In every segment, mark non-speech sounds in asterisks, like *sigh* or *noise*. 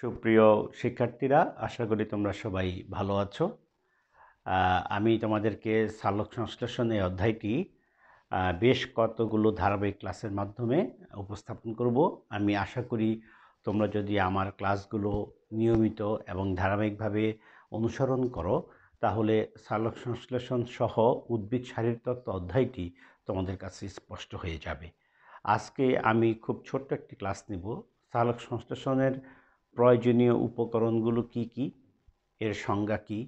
সুপ্রিয় শিক্ষার্থীরা আশা করি তোমরা সবাই ভালো আছো আমি তোমাদেরকে সালক সংশ্লেষণ এই অধ্যায়টি বেশ কতগুলো ধারাবাহিক ক্লাসের মাধ্যমে উপস্থাপন করব আমি আশা করি তোমরা যদি আমার ক্লাসগুলো নিয়মিত এবং ধারাবাহিকভাবে অনুসরণ করো তাহলে সালক সংশ্লেষণ সহ উদ্ভিদ তত্ত্ব অধ্যায়টি তোমাদের কাছে স্পষ্ট হয়ে যাবে আজকে আমি খুব ছোট্ট একটি ক্লাস নিব সালক সংশ্লেষণের প্রয়োজনীয় উপকরণগুলো কি কি এর সংজ্ঞা কী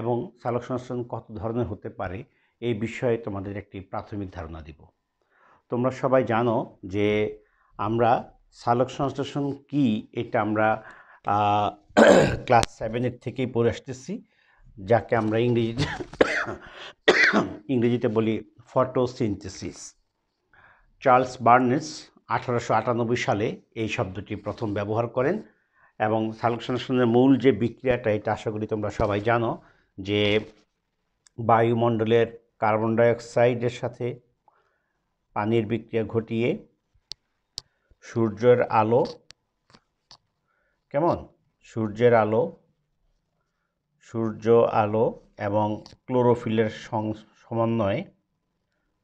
এবং চালক সংস্থান কত ধরনের হতে পারে এই বিষয়ে তোমাদের একটি প্রাথমিক ধারণা দিব তোমরা সবাই জানো যে আমরা সালক সংশ্লেষণ কি এটা আমরা ক্লাস সেভেনের থেকেই পড়ে আসতেছি যাকে আমরা ইংরেজিতে ইংরেজিতে বলি ফটোসিনথেসিস চার্লস বার্নেস আঠারোশো সালে এই শব্দটি প্রথম ব্যবহার করেন এবং সালকসংশ্লেষণের মূল যে বিক্রিয়াটা এটা আশা করি তোমরা সবাই জানো যে বায়ুমণ্ডলের কার্বন ডাইঅক্সাইডের সাথে পানির বিক্রিয়া ঘটিয়ে সূর্যের আলো কেমন সূর্যের আলো সূর্য আলো এবং ক্লোরোফিলের সমন্বয়ে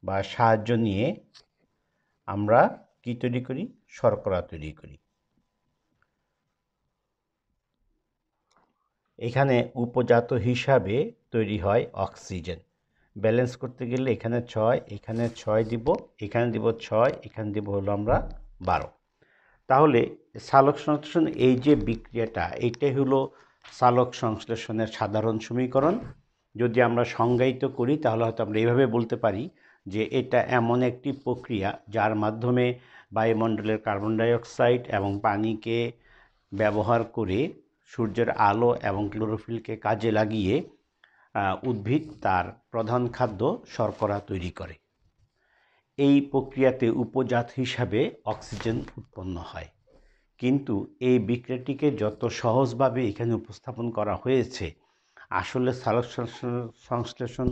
বা সাহায্য নিয়ে আমরা কী তৈরি করি শর্করা তৈরি করি এখানে উপজাত হিসাবে তৈরি হয় অক্সিজেন ব্যালেন্স করতে গেলে এখানে ছয় এখানে ছয় দিব এখানে দিব ছয় এখানে দিব হলো আমরা বারো তাহলে সালক সংশ্লেষণ এই যে বিক্রিয়াটা এটাই হলো সালক সংশ্লেষণের সাধারণ সমীকরণ যদি আমরা সংজ্ঞায়িত করি তাহলে হয়তো আমরা এইভাবে বলতে পারি যে এটা এমন একটি প্রক্রিয়া যার মাধ্যমে বায়ুমণ্ডলের কার্বন ডাইঅক্সাইড এবং পানিকে ব্যবহার করে সূর্যের আলো এবং ক্লোরোফিলকে কাজে লাগিয়ে উদ্ভিদ তার প্রধান খাদ্য শর্করা তৈরি করে এই প্রক্রিয়াতে উপজাত হিসাবে অক্সিজেন উৎপন্ন হয় কিন্তু এই বিক্রিয়াটিকে যত সহজভাবে এখানে উপস্থাপন করা হয়েছে আসলে সংশ্লেষণ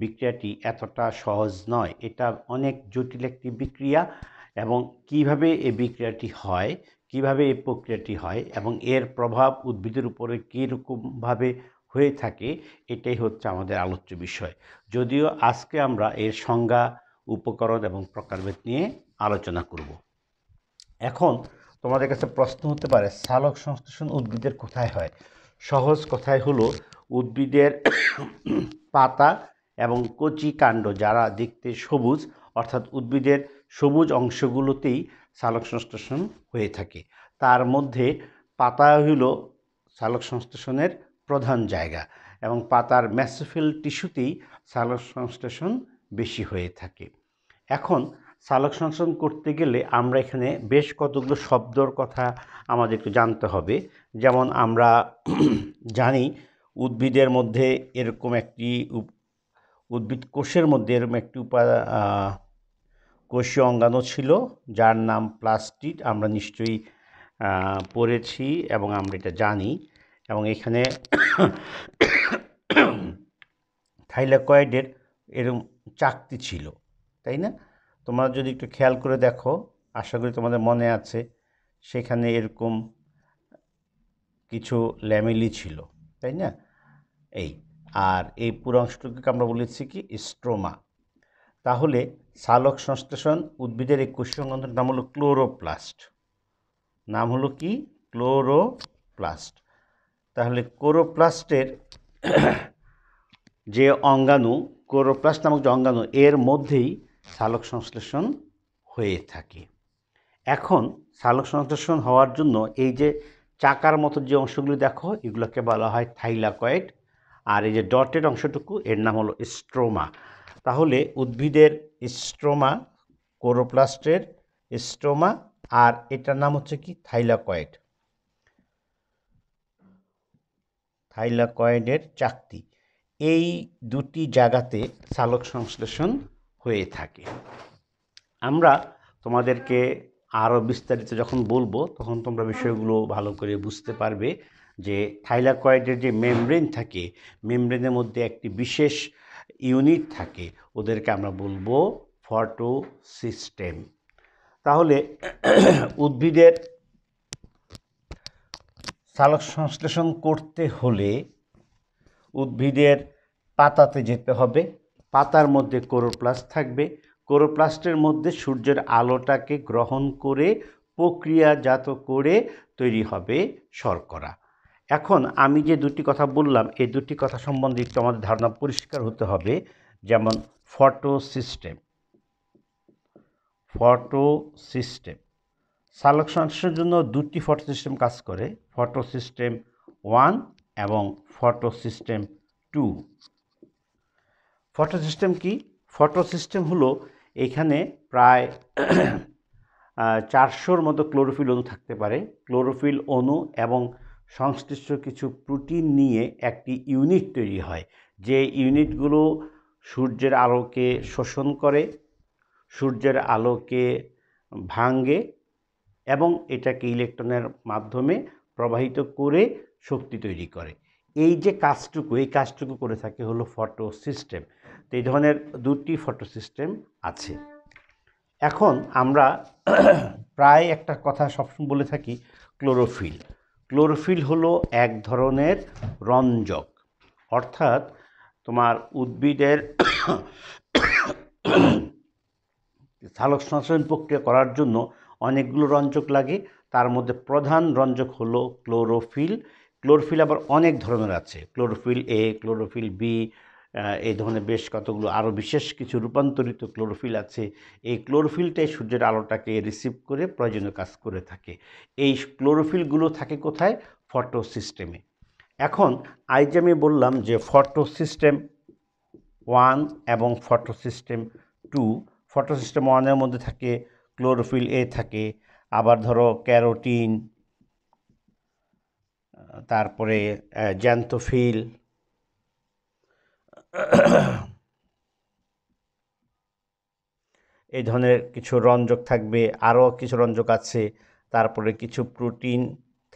বিক্রিয়াটি এতটা সহজ নয় এটা অনেক জটিল একটি বিক্রিয়া এবং কিভাবে এই বিক্রিয়াটি হয় কিভাবে এই প্রক্রিয়াটি হয় এবং এর প্রভাব উদ্ভিদের উপরে কীরকমভাবে হয়ে থাকে এটাই হচ্ছে আমাদের আলোচ্য বিষয় যদিও আজকে আমরা এর সংজ্ঞা উপকরণ এবং প্রকারভেদ নিয়ে আলোচনা করব এখন তোমাদের কাছে প্রশ্ন হতে পারে সালক সংশ্লেষণ উদ্ভিদের কোথায় হয় সহজ কথায় হলো উদ্ভিদের পাতা এবং কচি কাণ্ড যারা দেখতে সবুজ অর্থাৎ উদ্ভিদের সবুজ অংশগুলোতেই সালক সংশ্লেষণ হয়ে থাকে তার মধ্যে পাতা হইল সালক সংশ্লেষণের প্রধান জায়গা এবং পাতার ম্যাসোফিল টিস্যুতেই সালক সংশ্লেষণ বেশি হয়ে থাকে এখন সালক সংশ্লেষণ করতে গেলে আমরা এখানে বেশ কতগুলো শব্দর কথা আমাদের একটু জানতে হবে যেমন আমরা জানি উদ্ভিদের মধ্যে এরকম একটি উদ্ভিদ কোষের মধ্যে এরকম একটি উপা কোষীয় অঙ্গাণু ছিল যার নাম প্লাস্টিড আমরা নিশ্চয়ই পড়েছি এবং আমরা এটা জানি এবং এখানে থাইলাকয়েডের এরম চাকতি ছিল তাই না তোমরা যদি একটু খেয়াল করে দেখো আশা করি তোমাদের মনে আছে সেখানে এরকম কিছু ল্যামেলি ছিল তাই না এই আর এই পুরো আমরা বলেছি কি স্ট্রোমা তাহলে সালক সংশ্লেষণ উদ্ভিদের এই কোষীয় অঙ্গনের নাম হলো ক্লোরোপ্লাস্ট নাম হলো কি ক্লোরোপ্লাস্ট তাহলে ক্লোরোপ্লাস্টের যে অঙ্গাণু ক্লোরোপ্লাস্ট নামক যে অঙ্গাণু এর মধ্যেই সালক সংশ্লেষণ হয়ে থাকে এখন সালোক সংশ্লেষণ হওয়ার জন্য এই যে চাকার মতো যে অংশগুলি দেখো এগুলোকে বলা হয় থাইলাকয়েড আর এই যে ডটের অংশটুকু এর নাম হলো স্ট্রোমা তাহলে উদ্ভিদের স্ট্রোমা কোরোপ্লাস্টের স্ট্রোমা আর এটার নাম হচ্ছে কি থাইলাকয়েড থাইলাকয়েডের চাকতি এই দুটি জায়গাতে চালক সংশ্লেষণ হয়ে থাকে আমরা তোমাদেরকে আরও বিস্তারিত যখন বলবো তখন তোমরা বিষয়গুলো ভালো করে বুঝতে পারবে যে থাইলাকয়েডের যে মেমব্রেন থাকে মেমব্রেনের মধ্যে একটি বিশেষ ইউনিট থাকে ওদেরকে আমরা বলবো ফটো সিস্টেম তাহলে উদ্ভিদের সালক সংশ্লেষণ করতে হলে উদ্ভিদের পাতাতে যেতে হবে পাতার মধ্যে কোরোপ্লাস্ট থাকবে কোরোপ্লাস্টের মধ্যে সূর্যের আলোটাকে গ্রহণ করে প্রক্রিয়াজাত করে তৈরি হবে শর্করা এখন আমি যে দুটি কথা বললাম এই দুটি কথা সম্বন্ধে একটু আমাদের ধারণা পরিষ্কার হতে হবে যেমন ফটো সিস্টেম ফটো সিস্টেম সালক সংশ্লেষের জন্য দুটি ফটো সিস্টেম কাজ করে ফটো সিস্টেম ওয়ান এবং photosystem two photosystem কি ফটো সিস্টেম হলো এখানে প্রায় *clears throat* চারশোর মতো ক্লোরোফিল অণু থাকতে পারে ক্লোরোফিল অণু এবং সংশ্লিষ্ট কিছু প্রোটিন নিয়ে একটি ইউনিট তৈরি হয় যে ইউনিটগুলো সূর্যের আলোকে শোষণ করে সূর্যের আলোকে ভাঙ্গে এবং এটাকে ইলেকট্রনের মাধ্যমে প্রবাহিত করে শক্তি তৈরি করে এই যে কাজটুকু এই কাজটুকু করে থাকে হলো ফটো সিস্টেম তো এই ধরনের দুটি ফটো সিস্টেম আছে এখন আমরা প্রায় একটা কথা সবসময় বলে থাকি ক্লোরোফিল ক্লোরোফিল হলো এক ধরনের রঞ্জক অর্থাৎ তোমার উদ্ভিদের সালক সংশ্লেষণ প্রক্রিয়া করার জন্য অনেকগুলো রঞ্জক লাগে তার মধ্যে প্রধান রঞ্জক হলো ক্লোরোফিল ক্লোরোফিল আবার অনেক ধরনের আছে ক্লোরোফিল এ ক্লোরোফিল বি এই ধরনের বেশ কতগুলো আরও বিশেষ কিছু রূপান্তরিত ক্লোরোফিল আছে এই ক্লোরোফিলটাই সূর্যের আলোটাকে রিসিভ করে প্রয়োজনীয় কাজ করে থাকে এই ক্লোরোফিলগুলো থাকে কোথায় ফটো সিস্টেমে এখন আজ আমি বললাম যে ফটো সিস্টেম ওয়ান এবং photosystem two photosystem ওয়ানের মধ্যে থাকে ক্লোরোফিল এ থাকে আবার ধরো ক্যারোটিন তারপরে জ্যান্থোফিল এই ধরনের কিছু রঞ্জক থাকবে আরও কিছু রঞ্জক আছে তারপরে কিছু প্রোটিন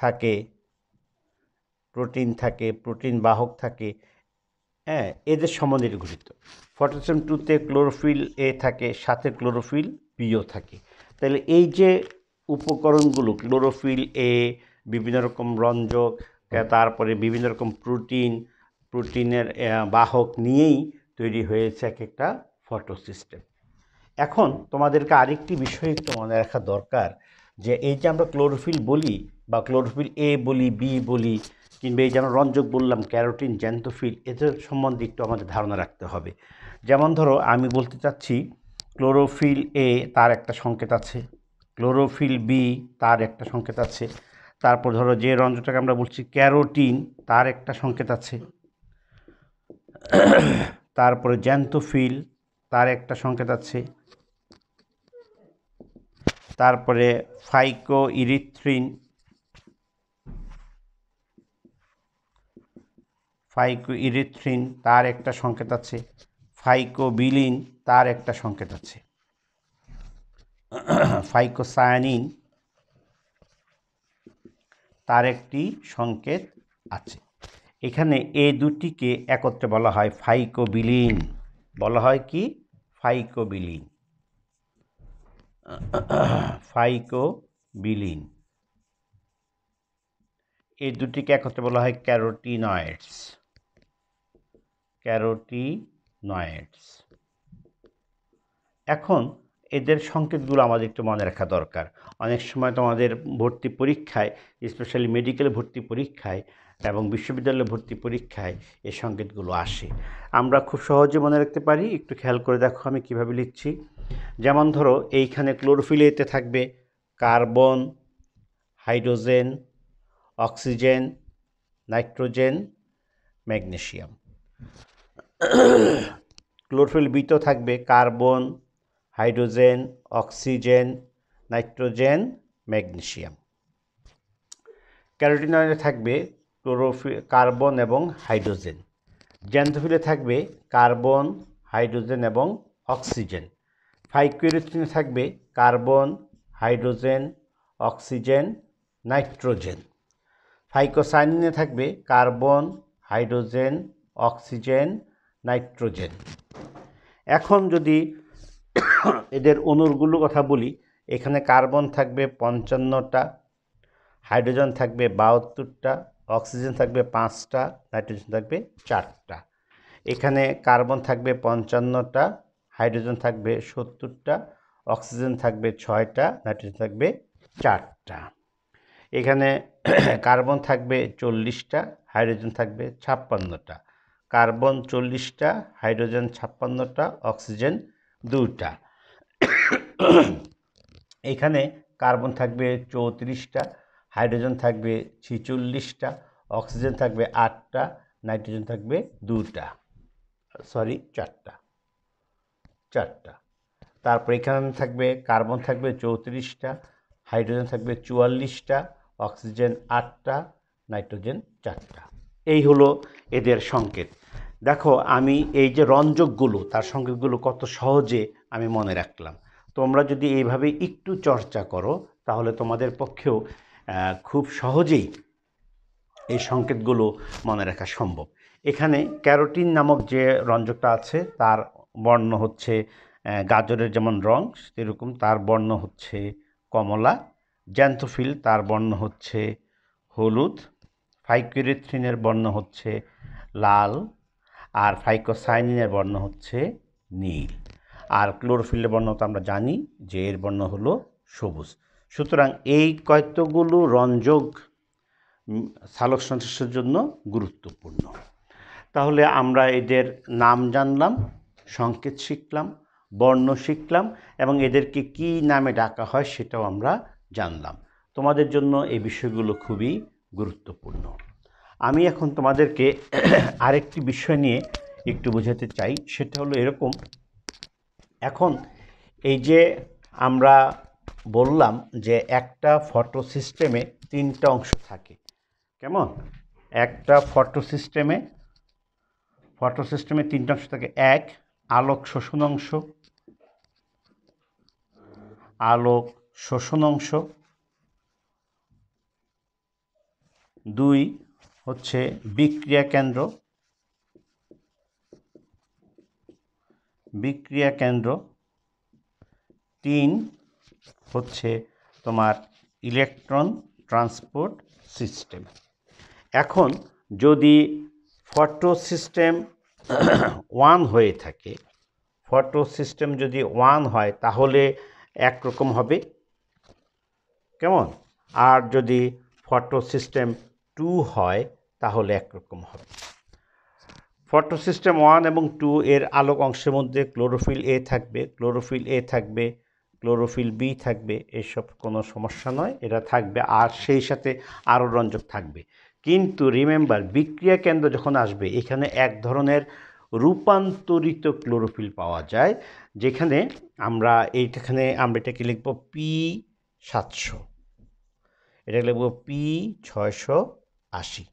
থাকে প্রোটিন থাকে প্রোটিন বাহক থাকে হ্যাঁ এদের সম্বন্ধে গঠিত ফটোসিয়াম টুতে ক্লোরোফিল এ থাকে সাথে ক্লোরোফিল বিও থাকে তাহলে এই যে উপকরণগুলো ক্লোরোফিল এ বিভিন্ন রকম রঞ্জক তারপরে বিভিন্ন রকম প্রোটিন প্রোটিনের বাহক নিয়েই তৈরি হয়েছে এক একটা ফটো সিস্টেম এখন তোমাদেরকে আরেকটি বিষয় একটু মনে রাখা দরকার যে এই যে আমরা ক্লোরোফিল বলি বা ক্লোরোফিল এ বলি বি বলি কিংবা এই যে আমরা রঞ্জক বললাম ক্যারোটিন জ্যান্তোফিল এদের সম্বন্ধে একটু আমাদের ধারণা রাখতে হবে যেমন ধরো আমি বলতে চাচ্ছি ক্লোরোফিল এ তার একটা সংকেত আছে ক্লোরোফিল বি তার একটা সংকেত আছে তারপর ধরো যে রঞ্জকটাকে আমরা বলছি ক্যারোটিন তার একটা সংকেত আছে তারপরে জ্যান্ত ফিল তার একটা সংকেত আছে তারপরে ফাইকো ইরিথ্রিন ফাইকো ইরিথ্রিন তার একটা সংকেত আছে ফাইকো বিলিন তার একটা সংকেত আছে ফাইকো সায়ানিন তার একটি সংকেত আছে এখানে এ দুটিকে একত্রে বলা হয় ফাইকোবিলিন বলা হয় কি ফাইকোবিলিন ফাইকোবিলিন এ দুটিকে একত্রে বলা হয় ক্যারোটিনয়েডস ক্যারোটিনয়েডস এখন এদের সংকেতগুলো আমাদের একটু মনে রাখা দরকার অনেক সময় তোমাদের ভর্তি পরীক্ষায় স্পেশালি মেডিকেল ভর্তি পরীক্ষায় এবং বিশ্ববিদ্যালয় ভর্তি পরীক্ষায় এই সংকেতগুলো আসে আমরা খুব সহজে মনে রাখতে পারি একটু খেয়াল করে দেখো আমি কিভাবে লিখছি যেমন ধরো এইখানে ক্লোরোফিল এতে থাকবে carbon hydrogen oxygen nitrogen magnesium chlorophyll বিতেও থাকবে carbon hydrogen oxygen nitrogen magnesium ক্যারোটিনয়েডে থাকবে ক্লোরোফি কার্বন এবং হাইড্রোজেন জ্যান্থোফিলে থাকবে কার্বন হাইড্রোজেন এবং অক্সিজেন ফাইকুইরিথিনে থাকবে কার্বন হাইড্রোজেন অক্সিজেন নাইট্রোজেন ফাইকোসাইনিনে থাকবে কার্বন হাইড্রোজেন অক্সিজেন নাইট্রোজেন এখন যদি এদের অনুরগুলো কথা বলি এখানে কার্বন থাকবে পঞ্চান্নটা হাইড্রোজেন থাকবে বাহাত্তরটা অক্সিজেন থাকবে পাঁচটা নাইট্রোজেন থাকবে চারটা এখানে কার্বন থাকবে পঞ্চান্নটা হাইড্রোজেন থাকবে সত্তরটা অক্সিজেন থাকবে ছয়টা নাইট্রোজেন থাকবে চারটা এখানে কার্বন থাকবে চল্লিশটা হাইড্রোজেন থাকবে ছাপ্পান্নটা কার্বন চল্লিশটা হাইড্রোজেন ছাপ্পান্নটা অক্সিজেন দুটা এখানে কার্বন থাকবে চৌত্রিশটা হাইড্রোজেন থাকবে ছিচল্লিশটা অক্সিজেন থাকবে আটটা নাইট্রোজেন থাকবে দুটা সরি চারটা চারটা তারপর এখানে থাকবে কার্বন থাকবে চৌত্রিশটা হাইড্রোজেন থাকবে চুয়াল্লিশটা অক্সিজেন আটটা নাইট্রোজেন চারটা এই হলো এদের সংকেত দেখো আমি এই যে রঞ্জকগুলো তার সংকেতগুলো কত সহজে আমি মনে রাখলাম তোমরা যদি এইভাবে একটু চর্চা করো তাহলে তোমাদের পক্ষেও খুব সহজেই এই সংকেতগুলো মনে রাখা সম্ভব এখানে ক্যারোটিন নামক যে রঞ্জকটা আছে তার বর্ণ হচ্ছে গাজরের যেমন রং সেরকম তার বর্ণ হচ্ছে কমলা জ্যান্থোফিল তার বর্ণ হচ্ছে হলুদ ফাইকুরিথ্রিনের বর্ণ হচ্ছে লাল আর ফাইকোসাইনিনের বর্ণ হচ্ছে নীল আর ক্লোরোফিলের বর্ণ তো আমরা জানি যে এর বর্ণ হলো সবুজ সুতরাং এই কতগুলো রঞ্জক সালক সংশ্লেষের জন্য গুরুত্বপূর্ণ তাহলে আমরা এদের নাম জানলাম সংকেত শিখলাম বর্ণ শিখলাম এবং এদেরকে কি নামে ডাকা হয় সেটাও আমরা জানলাম তোমাদের জন্য এই বিষয়গুলো খুবই গুরুত্বপূর্ণ আমি এখন তোমাদেরকে আরেকটি বিষয় নিয়ে একটু বোঝাতে চাই সেটা হলো এরকম এখন এই যে আমরা বললাম যে একটা ফটো সিস্টেমে তিনটা অংশ থাকে কেমন একটা ফটো সিস্টেমে ফটো সিস্টেমে তিনটা অংশ থাকে এক আলোক শোষণ অংশ আলোক শোষণ অংশ দুই হচ্ছে বিক্রিয়া কেন্দ্র বিক্রিয়া কেন্দ্র তিন হচ্ছে তোমার ইলেকট্রন ট্রান্সপোর্ট সিস্টেম এখন যদি ফটো সিস্টেম ওয়ান হয়ে থাকে ফটো সিস্টেম যদি ওয়ান হয় তাহলে একরকম হবে কেমন আর যদি ফটো সিস্টেম টু হয় তাহলে একরকম হবে ফটো সিস্টেম ওয়ান এবং টু এর আলোক অংশের মধ্যে ক্লোরোফিল এ থাকবে ক্লোরোফিল এ থাকবে ক্লোরোফিল বি থাকবে এসব কোনো সমস্যা নয় এটা থাকবে আর সেই সাথে আরও রঞ্জক থাকবে কিন্তু রিমেম্বার বিক্রিয়া কেন্দ্র যখন আসবে এখানে এক ধরনের রূপান্তরিত ক্লোরোফিল পাওয়া যায় যেখানে আমরা এইখানে আমরা এটাকে লিখব পি সাতশো এটাকে লিখব পি ছয়শো আশি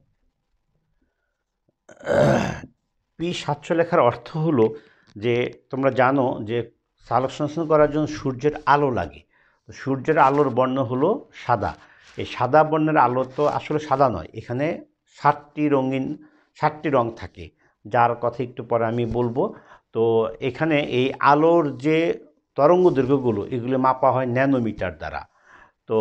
পি সাতশো লেখার অর্থ হলো যে তোমরা জানো যে সালক সংশ্লেষণ করার জন্য সূর্যের আলো লাগে সূর্যের আলোর বর্ণ হলো সাদা এই সাদা বর্ণের আলো তো আসলে সাদা নয় এখানে সাতটি রঙিন সাতটি রং থাকে যার কথা একটু পরে আমি বলবো তো এখানে এই আলোর যে তরঙ্গ দৈর্ঘ্যগুলো এগুলো মাপা হয় ন্যানোমিটার দ্বারা তো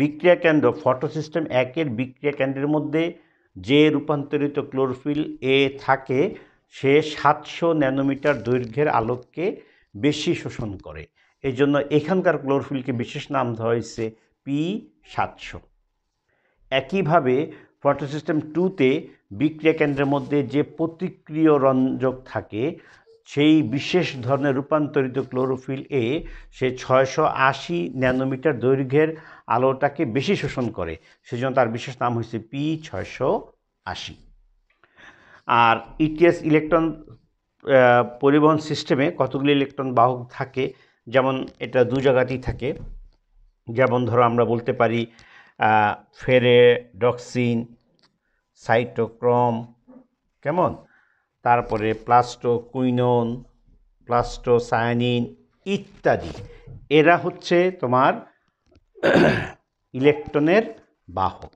বিক্রিয়া কেন্দ্র ফটো সিস্টেম একের বিক্রিয়া কেন্দ্রের মধ্যে যে রূপান্তরিত ক্লোরোফিল এ থাকে সে সাতশো ন্যানোমিটার দৈর্ঘ্যের আলোককে বেশি শোষণ করে এই জন্য এখানকার ক্লোরফিলকে বিশেষ নাম দেওয়া হয়েছে পি সাতশো একইভাবে ফটোসিস্টেম টুতে বিক্রিয়া কেন্দ্রের মধ্যে যে প্রতিক্রিয় রঞ্জক থাকে সেই বিশেষ ধরনের রূপান্তরিত ক্লোরোফিল এ সে ছয়শো আশি ন্যানোমিটার দৈর্ঘ্যের আলোটাকে বেশি শোষণ করে সেজন্য তার বিশেষ নাম হয়েছে পি ছয়শো আশি আর ইটিএস e ইলেকট্রন পরিবহন সিস্টেমে কতগুলি ইলেকট্রন বাহক থাকে যেমন এটা দু জায়গাতেই থাকে যেমন ধরো আমরা বলতে পারি ফেরে ডক্সিন সাইটোক্রম কেমন তারপরে প্লাস্টো কুইনন প্লাস্টো সায়ানিন ইত্যাদি এরা হচ্ছে তোমার ইলেকট্রনের *clears throat* বাহক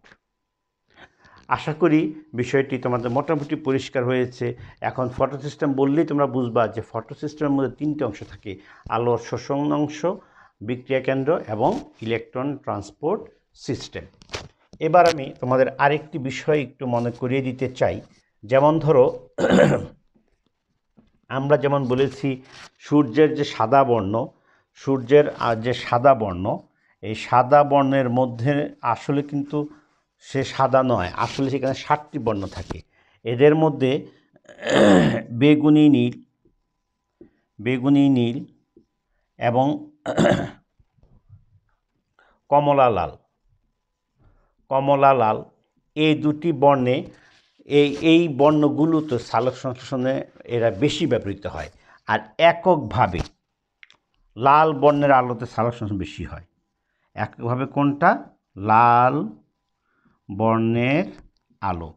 আশা করি বিষয়টি তোমাদের মোটামুটি পরিষ্কার হয়েছে এখন ফটো সিস্টেম বললেই তোমরা বুঝবা যে ফটো সিস্টেমের মধ্যে তিনটি অংশ থাকে আলোর শোষণ অংশ বিক্রিয়া কেন্দ্র এবং ইলেকট্রন ট্রান্সপোর্ট সিস্টেম এবার আমি তোমাদের আরেকটি বিষয় একটু মনে করিয়ে দিতে চাই যেমন ধরো আমরা যেমন বলেছি সূর্যের যে সাদা বর্ণ সূর্যের যে সাদা বর্ণ এই সাদা বর্ণের মধ্যে আসলে কিন্তু সে সাদা নয় আসলে সেখানে সাতটি বর্ণ থাকে এদের মধ্যে *clears throat* বেগুনি নীল বেগুনি নীল এবং *clears throat* কমলা লাল কমলা লাল এই দুটি বর্ণে এই এই বর্ণগুলো তো সালক সংশ্লেষণে এরা বেশি ব্যবহৃত হয় আর এককভাবে লাল বর্ণের আলোতে সালক সংশ্লেষণ বেশি হয় এককভাবে কোনটা লাল বর্ণের আলো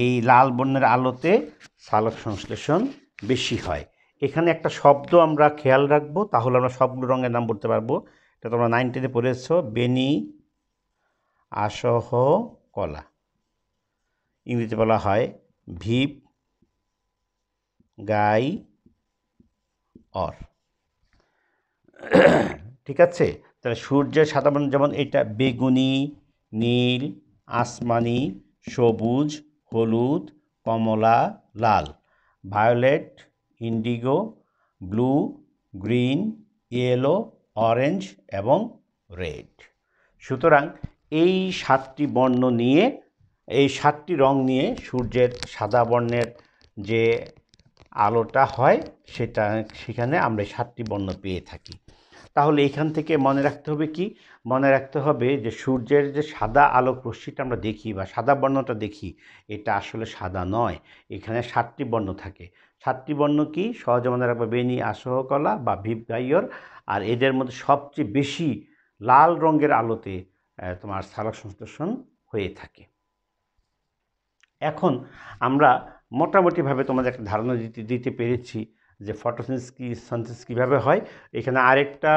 এই লাল বর্ণের আলোতে সালক সংশ্লেষণ বেশি হয় এখানে একটা শব্দ আমরা খেয়াল রাখবো তাহলে আমরা সবগুলো রঙের নাম বলতে পারবো এটা তোমরা নাইনটিনে পড়েছ বেনি আসহ কলা ইংরেজিতে বলা হয় ভিপ গাই অর ঠিক আছে তাহলে সূর্যের সাদা যেমন এটা বেগুনি নীল আসমানি সবুজ হলুদ কমলা লাল violet indigo blue green yellow orange এবং রেড সুতরাং এই সাতটি বর্ণ নিয়ে এই সাতটি রং নিয়ে সূর্যের সাদা বর্ণের যে আলোটা হয় সেটা সেখানে আমরা সাতটি বর্ণ পেয়ে থাকি তাহলে এখান থেকে মনে রাখতে হবে কি মনে রাখতে হবে যে সূর্যের যে সাদা আলোক রশ্মিটা আমরা দেখি বা সাদা বর্ণটা দেখি এটা আসলে সাদা নয় এখানে সাতটি বর্ণ থাকে সাতটি বর্ণ কি সহজে মনে রাখবে বেনি আসহকলা বা গাইয়র আর এদের মধ্যে সবচেয়ে বেশি লাল রঙের আলোতে তোমার সালক সংশ্লেষণ হয়ে থাকে এখন আমরা মোটামুটিভাবে তোমাদের একটা ধারণা দিতে দিতে পেরেছি যে ফটোসেন্স কি সেন্সেস কীভাবে হয় এখানে আরেকটা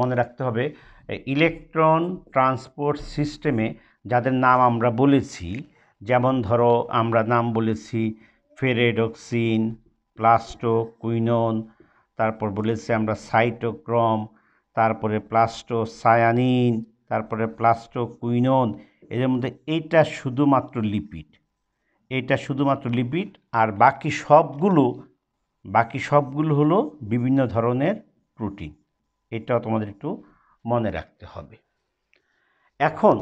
মনে রাখতে হবে ইলেকট্রন ট্রান্সপোর্ট সিস্টেমে যাদের নাম আমরা বলেছি যেমন ধরো আমরা নাম বলেছি ফেরেডক্সিন প্লাস্টো কুইনন তারপর বলেছি আমরা সাইটোক্রম তারপরে প্লাস্টো সায়ানিন তারপরে প্লাস্টো কুইনন এদের মধ্যে এইটা শুধুমাত্র লিপিড এটা শুধুমাত্র লিপিড আর বাকি সবগুলো বাকি সবগুলো হলো বিভিন্ন ধরনের প্রোটিন এটাও তোমাদের একটু মনে রাখতে হবে এখন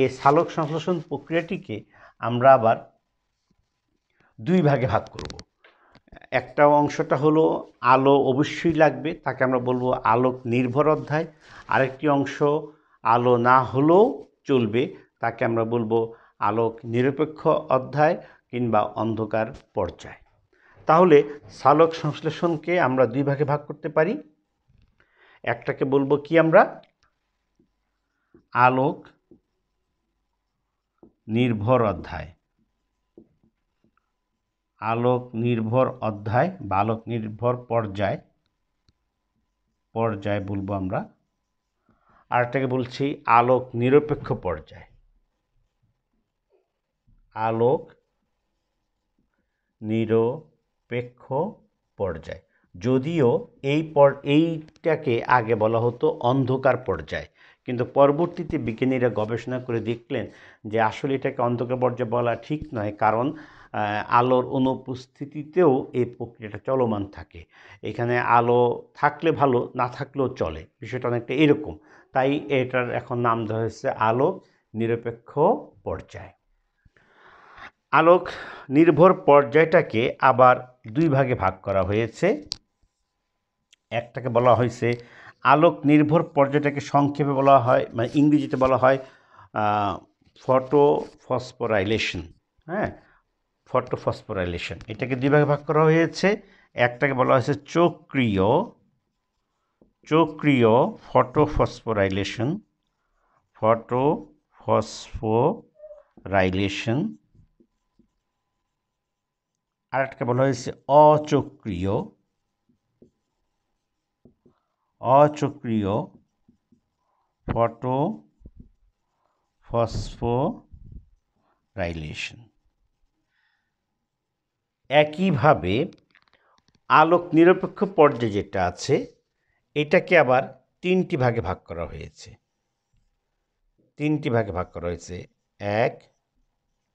এই সালোক সংশ্লেষণ প্রক্রিয়াটিকে আমরা আবার দুই ভাগে ভাগ করব একটা অংশটা হলো আলো অবশ্যই লাগবে তাকে আমরা বলবো আলোক নির্ভর অধ্যায় আরেকটি অংশ আলো না হলেও চলবে তাকে আমরা বলবো আলোক নিরপেক্ষ অধ্যায় কিংবা অন্ধকার পর্যায় তাহলে সালক সংশ্লেষণকে আমরা দুই ভাগে ভাগ করতে পারি একটাকে বলবো কি আমরা আলোক নির্ভর অধ্যায় আলোক নির্ভর অধ্যায় বা আলোক নির্ভর পর্যায় পর্যায় বলবো আমরা আরেকটাকে বলছি আলোক নিরপেক্ষ পর্যায় আলোক নিরো প্রেক্ষ পর্যায় যদিও এই পর এইটাকে আগে বলা হতো অন্ধকার পর্যায় কিন্তু পরবর্তীতে বিজ্ঞানীরা গবেষণা করে দেখলেন যে আসলে এটাকে অন্ধকার পর্যায় বলা ঠিক নয় কারণ আলোর অনুপস্থিতিতেও এই প্রক্রিয়াটা চলমান থাকে এখানে আলো থাকলে ভালো না থাকলেও চলে বিষয়টা অনেকটা এরকম তাই এটার এখন নাম দেওয়া হয়েছে আলো নিরপেক্ষ পর্যায় আলোক নির্ভর পর্যায়টাকে আবার দুই ভাগে ভাগ করা হয়েছে একটাকে বলা হয়েছে আলোক নির্ভর পর্যায়টাকে সংক্ষেপে বলা হয় মানে ইংরেজিতে বলা হয় ফটো ফসফোরাইলেশন হ্যাঁ ফটো ফসফোরাইলেশন এটাকে দুই ভাগে ভাগ করা হয়েছে একটাকে বলা হয়েছে চক্রীয় চক্রীয় ফটো ফসফোরাইলেশন ফটো ফসফোরাইলেশন আর একটাকে বলা হয়েছে অচক্রিয় অচক্রিয় ফটো ফসফোরাইলেশন একইভাবে আলোক নিরপেক্ষ পর্যায়ে যেটা আছে এটাকে আবার তিনটি ভাগে ভাগ করা হয়েছে তিনটি ভাগে ভাগ করা হয়েছে এক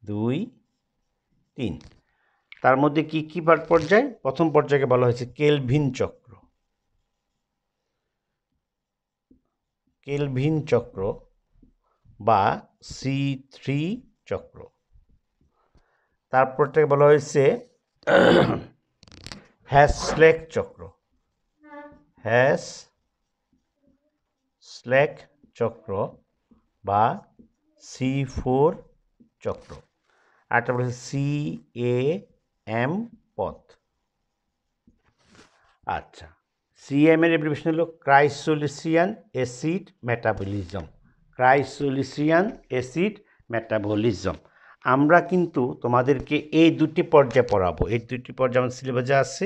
দুই তিন তার মধ্যে কি কি পাঠ পর্যায় প্রথম পর্যায়কে বলা হয়েছে কেলভিন চক্র কেলভিন চক্র বা সি থ্রি চক্র তারপরটাকে বলা হয়েছে হ্যাসলেক চক্র হ্যাস স্লেক চক্র বা সি ফোর চক্র আরেকটা বলেছে সি এ এম পথ আচ্ছা সিএম এর অ্যাপ্লিকেশন হলো crassulacean acid metabolism crassulacean acid metabolism আমরা কিন্তু তোমাদেরকে এই দুটি পর্যায়ে পড়াবো এই দুটি পর্যায়ে আমাদের সিলেবাসে আছে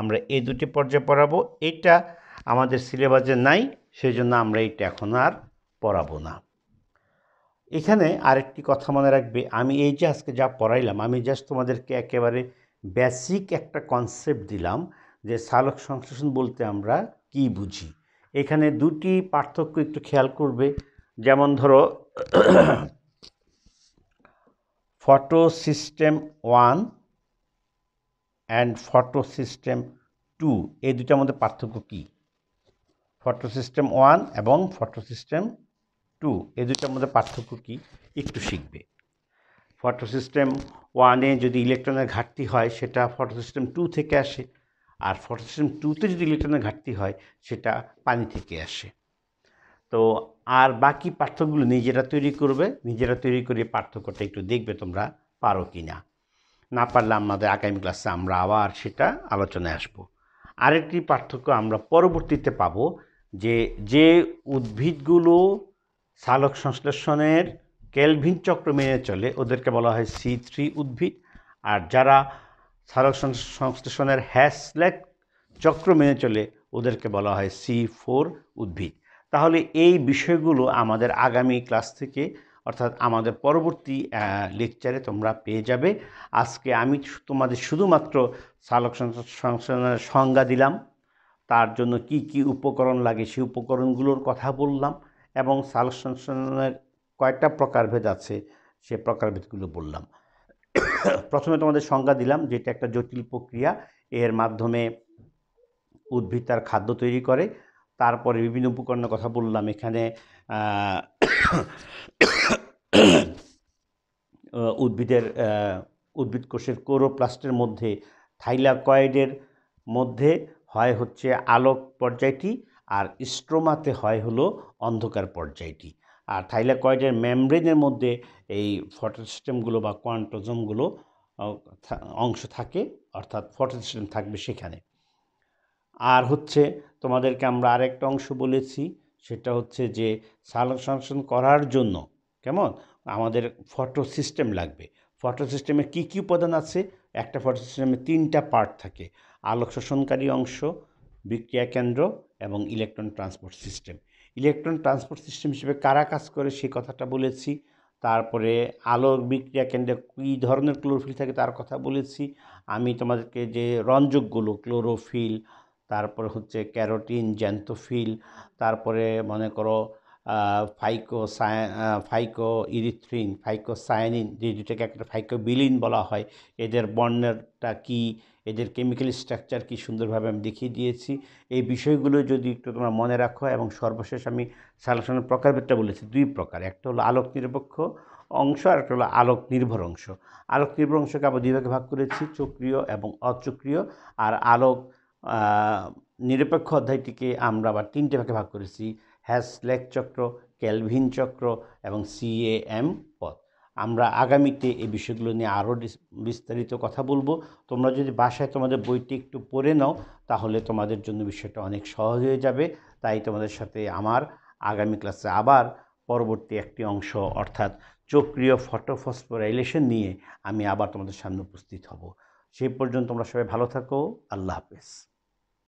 আমরা এই দুটি পর্যায়ে পড়াবো এটা আমাদের সিলেবাসে নাই সেই জন্য আমরা এটা এখন আর পড়াবো না এখানে আরেকটি কথা মনে রাখবে আমি এই যে আজকে যা পড়াইলাম আমি জাস্ট তোমাদেরকে একেবারে বেসিক একটা কনসেপ্ট দিলাম যে সালক সংশ্লেষণ বলতে আমরা কি বুঝি এখানে দুটি পার্থক্য একটু খেয়াল করবে যেমন ধরো photosystem one and photosystem two এই দুটার মধ্যে পার্থক্য কী ফটো সিস্টেম ওয়ান এবং ফটো সিস্টেম টু এ দুইটার মধ্যে পার্থক্য কী একটু শিখবে ফটো সিস্টেম ওয়ানে যদি ইলেকট্রনের ঘাটতি হয় সেটা ফটো সিস্টেম টু থেকে আসে আর ফটো সিস্টেম টুতে যদি ইলেকট্রনের ঘাটতি হয় সেটা পানি থেকে আসে তো আর বাকি পার্থক্যগুলো নিজেরা তৈরি করবে নিজেরা তৈরি করে পার্থক্যটা একটু দেখবে তোমরা পারো কি না না পারলে আমাদের আগামী ক্লাসে আমরা আবার সেটা আলোচনায় আসব আরেকটি পার্থক্য আমরা পরবর্তীতে পাবো যে যে উদ্ভিদগুলো সালক সংশ্লেষণের কেলভিন চক্র মেনে চলে ওদেরকে বলা হয় সি থ্রি উদ্ভিদ আর যারা সালক সংশ্লেষণের হ্যাসলেক চক্র মেনে চলে ওদেরকে বলা হয় সি ফোর উদ্ভিদ তাহলে এই বিষয়গুলো আমাদের আগামী ক্লাস থেকে অর্থাৎ আমাদের পরবর্তী লেকচারে তোমরা পেয়ে যাবে আজকে আমি তোমাদের শুধুমাত্র সালক সংশ্লেষণের সংজ্ঞা দিলাম তার জন্য কি কি উপকরণ লাগে সেই উপকরণগুলোর কথা বললাম এবং সালক সংশোধনের কয়েকটা প্রকারভেদ আছে সে প্রকারভেদগুলো বললাম প্রথমে তোমাদের সংজ্ঞা দিলাম যেটা একটা জটিল প্রক্রিয়া এর মাধ্যমে উদ্ভিদ তার খাদ্য তৈরি করে তারপরে বিভিন্ন উপকরণের কথা বললাম এখানে উদ্ভিদের উদ্ভিদ কোষের কোরোপ্লাস্টের মধ্যে থাইলাকয়েডের মধ্যে হয় হচ্ছে আলোক পর্যায়টি আর স্ট্রোমাতে হয় হলো অন্ধকার পর্যায়টি আর থাইলাকয়েডের মেমব্রেনের মধ্যে এই ফটোসিস্টেমগুলো বা কোয়ান্টোজমগুলো অংশ থাকে অর্থাৎ ফটোসিস্টেম থাকবে সেখানে আর হচ্ছে তোমাদেরকে আমরা আরেকটা অংশ বলেছি সেটা হচ্ছে যে সালন সংশোধন করার জন্য কেমন আমাদের ফটো সিস্টেম লাগবে ফটো সিস্টেমে কী কী উপাদান আছে একটা ফটো সিস্টেমে তিনটা পার্ট থাকে আলোক শোষণকারী অংশ বিক্রিয়া কেন্দ্র এবং electron transport system electron transport system হিসেবে কারা কাজ করে সেই কথাটা বলেছি তারপরে আলোর বিক্রিয়া কেন্দ্রে কী ধরনের ক্লোরোফিল থাকে তার কথা বলেছি আমি তোমাদেরকে যে রঞ্জকগুলো ক্লোরোফিল তারপরে হচ্ছে ক্যারোটিন জ্যান্তোফিল তারপরে মনে করো ফাইকো ফাইকো ইরিথ্রিন ফাইকো সায়ানিন যে যেটাকে একটা ফাইকো বিলিন বলা হয় এদের বর্ণেরটা কী এদের কেমিক্যাল স্ট্রাকচার কি সুন্দরভাবে আমি দেখিয়ে দিয়েছি এই বিষয়গুলো যদি একটু তোমরা মনে রাখো এবং সর্বশেষ আমি সালাসনের প্রকারভেদটা বলেছি দুই প্রকার একটা হলো আলোক নিরপেক্ষ অংশ আর একটা হলো আলোক নির্ভর অংশ আলোক নির্ভর অংশকে আবার দুই ভাগে ভাগ করেছি চক্রীয় এবং অচক্রিয় আর আলোক নিরপেক্ষ অধ্যায়টিকে আমরা আবার তিনটে ভাগে ভাগ করেছি লেক চক্র ক্যালভিন চক্র এবং সিএএম পথ আমরা আগামীতে এই বিষয়গুলো নিয়ে আরও বিস্তারিত কথা বলবো তোমরা যদি বাসায় তোমাদের বইটি একটু পড়ে নাও তাহলে তোমাদের জন্য বিষয়টা অনেক সহজ হয়ে যাবে তাই তোমাদের সাথে আমার আগামী ক্লাসে আবার পরবর্তী একটি অংশ অর্থাৎ চক্রীয় ফটোফসফোরাইলেশন নিয়ে আমি আবার তোমাদের সামনে উপস্থিত হব সেই পর্যন্ত তোমরা সবাই ভালো থাকো আল্লাহ হাফেজ